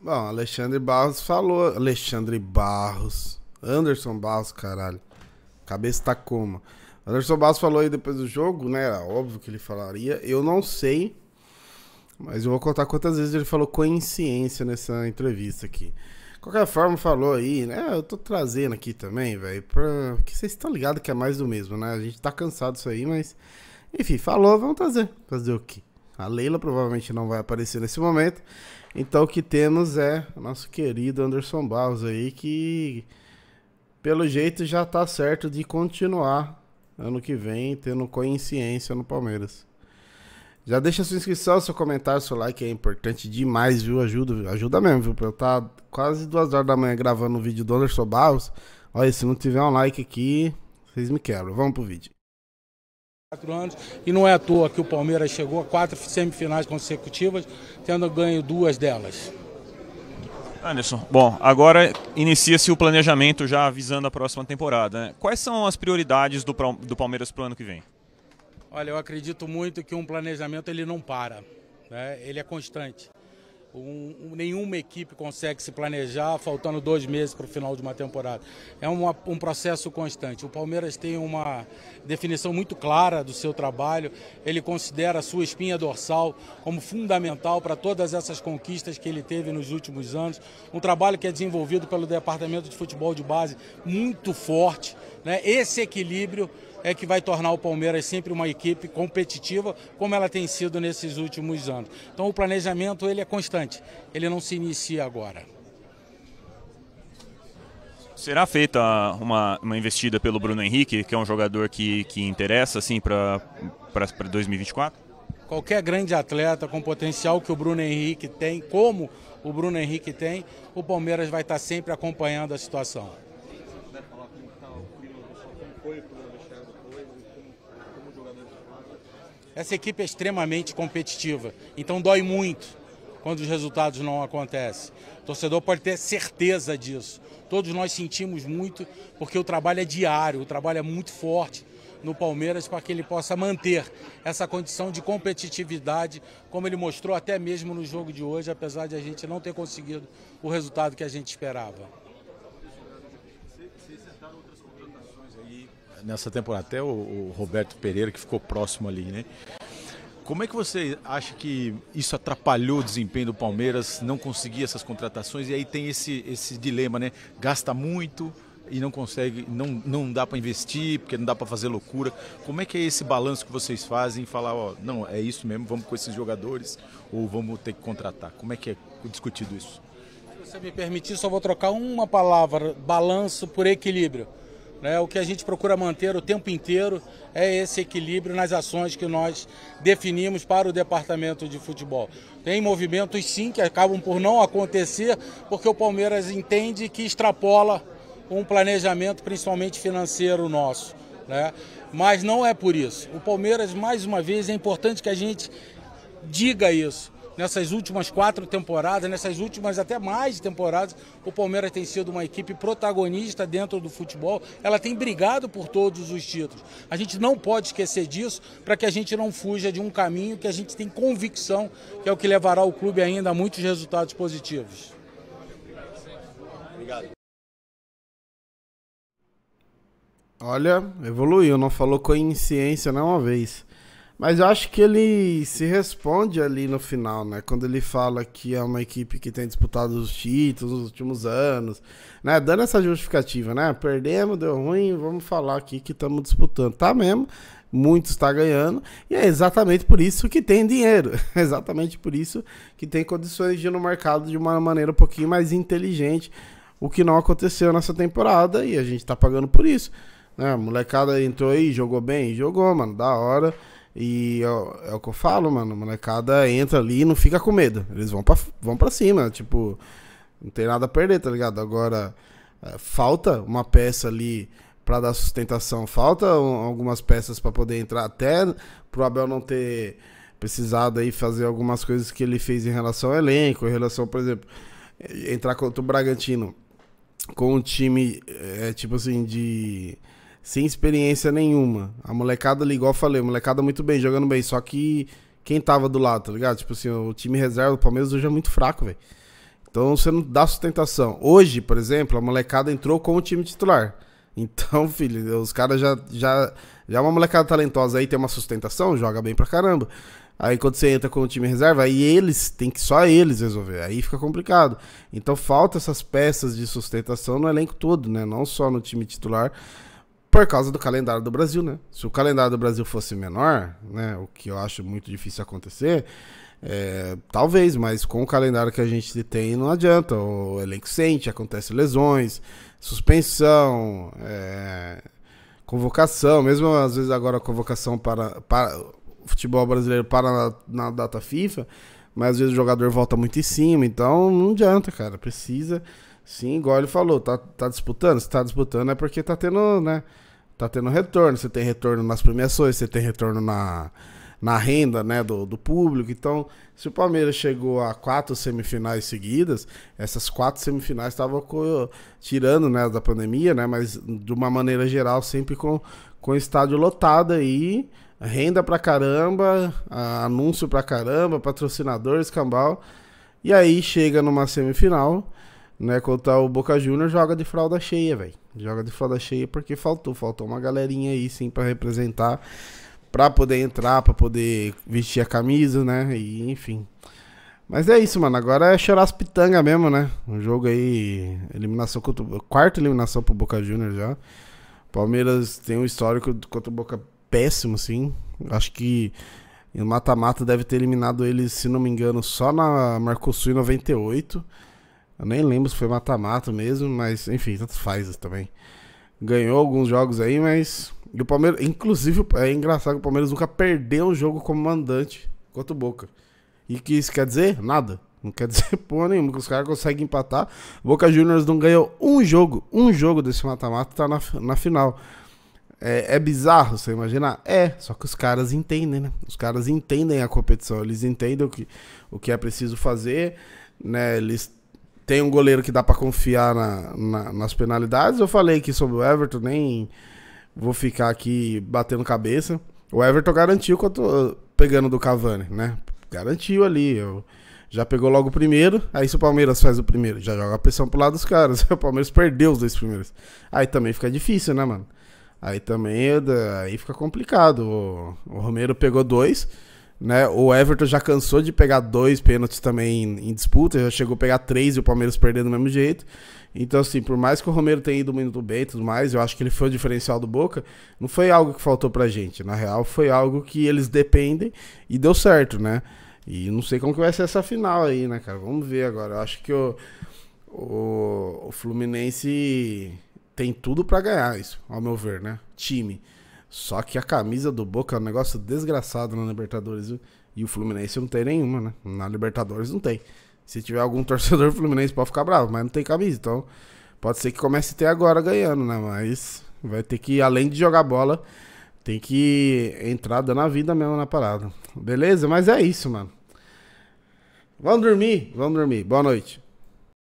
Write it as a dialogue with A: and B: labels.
A: Bom, Alexandre Barros falou. Alexandre Barros. Anderson Barros, caralho. Cabeça tá como? Anderson Barros falou aí depois do jogo, né? Era óbvio que ele falaria. Eu não sei. Mas eu vou contar quantas vezes ele falou coincidência nessa entrevista aqui. Qualquer forma, falou aí, né? Eu tô trazendo aqui também, velho, pra... porque vocês estão ligados que é mais do mesmo, né? A gente tá cansado disso aí, mas. Enfim, falou, vamos trazer. Fazer o quê? A Leila provavelmente não vai aparecer nesse momento. Então o que temos é o nosso querido Anderson Barros aí, que pelo jeito já tá certo de continuar ano que vem tendo consciência no Palmeiras. Já deixa sua inscrição, seu comentário, seu like é importante demais, viu? Ajuda, ajuda mesmo, viu? Pra eu estar tá quase duas horas da manhã gravando o um vídeo do Anderson Barros. Olha, se não tiver um like aqui, vocês me quebram. Vamos pro vídeo quatro anos e não é à
B: toa que o Palmeiras chegou a quatro semifinais consecutivas, tendo ganho duas delas.
A: Anderson, bom, agora inicia-se o planejamento já visando a próxima temporada. Né? Quais são as prioridades do, do Palmeiras para o ano que vem?
B: Olha, eu acredito muito que um planejamento ele não para, né? ele é constante. Um, nenhuma equipe consegue se planejar faltando dois meses para o final de uma temporada. É uma, um processo constante. O Palmeiras tem uma definição muito clara do seu trabalho, ele considera a sua espinha dorsal como fundamental para todas essas conquistas que ele teve nos últimos anos. Um trabalho que é desenvolvido pelo Departamento de Futebol de Base muito forte. Né? Esse equilíbrio é que vai tornar o Palmeiras sempre uma equipe competitiva, como ela tem sido nesses últimos anos. Então o planejamento ele é constante, ele não se inicia agora.
A: Será feita uma, uma investida pelo Bruno Henrique, que é um jogador que, que interessa assim, para 2024?
B: Qualquer grande atleta com potencial que o Bruno Henrique tem, como o Bruno Henrique tem, o Palmeiras vai estar sempre acompanhando a situação. Essa equipe é extremamente competitiva, então dói muito quando os resultados não acontecem. O torcedor pode ter certeza disso. Todos nós sentimos muito, porque o trabalho é diário, o trabalho é muito forte no Palmeiras para que ele possa manter essa condição de competitividade, como ele mostrou até mesmo no jogo de hoje, apesar de a gente não ter conseguido o resultado que a gente esperava. nessa temporada, até o, o Roberto Pereira que ficou próximo ali, né? Como é que você acha que isso atrapalhou o desempenho do Palmeiras, não conseguir essas contratações? E aí tem esse, esse dilema, né? Gasta muito e não consegue, não, não dá para investir, porque não dá para fazer loucura. Como é que é esse balanço que vocês fazem e falar, ó, não, é isso mesmo, vamos com esses jogadores ou vamos ter que contratar? Como é que é discutido isso? Se você me permitir, só vou trocar uma palavra, balanço por equilíbrio. Né? O que a gente procura manter o tempo inteiro é esse equilíbrio nas ações que nós definimos para o departamento de futebol. Tem movimentos sim que acabam por não acontecer, porque o Palmeiras entende que extrapola um planejamento, principalmente financeiro nosso. Né? Mas não é por isso. O Palmeiras, mais uma vez, é importante que a gente diga isso nessas últimas quatro temporadas, nessas últimas até mais temporadas, o Palmeiras tem sido uma equipe protagonista dentro do futebol. Ela tem brigado por todos os títulos. A gente não pode esquecer disso para que a gente não fuja de um caminho que a gente tem convicção que é o que levará o clube ainda a muitos resultados positivos. Obrigado.
A: Olha, evoluiu, não falou coincidência nem né, uma vez. Mas eu acho que ele se responde ali no final, né? Quando ele fala que é uma equipe que tem disputado os títulos nos últimos anos, né? Dando essa justificativa, né? Perdemos, deu ruim, vamos falar aqui que estamos disputando. Tá mesmo, muito está ganhando, e é exatamente por isso que tem dinheiro, é exatamente por isso que tem condições de ir no mercado de uma maneira um pouquinho mais inteligente, o que não aconteceu nessa temporada, e a gente tá pagando por isso. Né? A molecada entrou aí, jogou bem, jogou, mano, da hora. E é, é o que eu falo, mano. A molecada entra ali e não fica com medo. Eles vão pra, vão pra cima. Tipo, não tem nada a perder, tá ligado? Agora, é, falta uma peça ali para dar sustentação. Falta algumas peças para poder entrar até pro Abel não ter precisado aí fazer algumas coisas que ele fez em relação ao elenco, em relação, por exemplo, entrar contra o Bragantino com um time é, tipo assim de sem experiência nenhuma. A molecada ali, igual eu falei, a molecada muito bem, jogando bem. Só que quem tava do lado, tá ligado? Tipo assim, o time reserva do Palmeiras hoje é muito fraco, velho. Então você não dá sustentação. Hoje, por exemplo, a molecada entrou com o time titular. Então, filho, os caras já, já. Já é uma molecada talentosa aí tem uma sustentação, joga bem pra caramba. Aí quando você entra com o time reserva, aí eles, tem que só eles resolver. Aí fica complicado. Então falta essas peças de sustentação no elenco todo, né? Não só no time titular por causa do calendário do Brasil, né? Se o calendário do Brasil fosse menor, né, o que eu acho muito difícil acontecer, é, talvez, mas com o calendário que a gente tem não adianta. O elenco sente, acontece lesões, suspensão, é, convocação, mesmo às vezes agora a convocação para, para o futebol brasileiro para na, na data FIFA, mas às vezes o jogador volta muito em cima, então não adianta, cara, precisa Sim, igual ele falou, tá, tá disputando? Se tá disputando é porque tá tendo, né? Tá tendo retorno. Você tem retorno nas premiações, você tem retorno na, na renda né, do, do público. Então, se o Palmeiras chegou a quatro semifinais seguidas, essas quatro semifinais estavam tirando né, da pandemia, né, mas de uma maneira geral, sempre com, com estádio lotado aí, renda pra caramba, anúncio pra caramba, patrocinador, escambau. E aí chega numa semifinal né, contra tá o Boca Juniors, joga de fralda cheia, velho. Joga de fralda cheia porque faltou, faltou uma galerinha aí sim para representar, para poder entrar, para poder vestir a camisa, né? E enfim. Mas é isso, mano. Agora é chorar as pitangas mesmo, né? Um jogo aí, eliminação contra quarta eliminação pro Boca Juniors já. Palmeiras tem um histórico contra o Boca péssimo, sim. Acho que o mata-mata deve ter eliminado eles, se não me engano, só na Mercosul 98. Eu nem lembro se foi mata-mata mesmo, mas enfim, tanto faz também. Ganhou alguns jogos aí, mas. E o Palmeiras. Inclusive, é engraçado que o Palmeiras nunca perdeu um jogo como mandante contra o Boca. E que isso quer dizer? Nada. Não quer dizer porra nenhuma, que os caras conseguem empatar. Boca Juniors não ganhou um jogo, um jogo desse mata-mata, tá na, na final. É, é, bizarro, você imaginar? É, só que os caras entendem, né? Os caras entendem a competição, eles entendem o que, o que é preciso fazer, né? Eles tem um goleiro que dá para confiar na, na, nas penalidades. Eu falei aqui sobre o Everton, nem vou ficar aqui batendo cabeça. O Everton garantiu tô pegando do Cavani, né? Garantiu ali. Eu, já pegou logo o primeiro, aí se o Palmeiras faz o primeiro, já joga a pressão pro lado dos caras. O Palmeiras perdeu os dois primeiros. Aí também fica difícil, né, mano? Aí também eh, aí fica complicado. O, o Romero pegou dois. Né? O Everton já cansou de pegar dois pênaltis também em, em disputa, já chegou a pegar três e o Palmeiras perdendo do mesmo jeito. Então, assim, por mais que o Romero tenha ido muito bem e tudo mais, eu acho que ele foi o diferencial do Boca, não foi algo que faltou pra gente. Na real, foi algo que eles dependem e deu certo, né? E não sei como que vai ser essa final aí, né, cara? Vamos ver agora. Eu acho que o, o, o Fluminense tem tudo para ganhar isso, ao meu ver, né? Time. Só que a camisa do Boca é um negócio desgraçado na Libertadores, viu? E o Fluminense não tem nenhuma, né? Na Libertadores não tem. Se tiver algum torcedor Fluminense pode ficar bravo, mas não tem camisa. Então pode ser que comece a ter agora ganhando, né? Mas vai ter que, além de jogar bola, tem que entrar dando a vida mesmo na parada. Beleza? Mas é isso, mano. Vamos dormir, vamos dormir. Boa noite.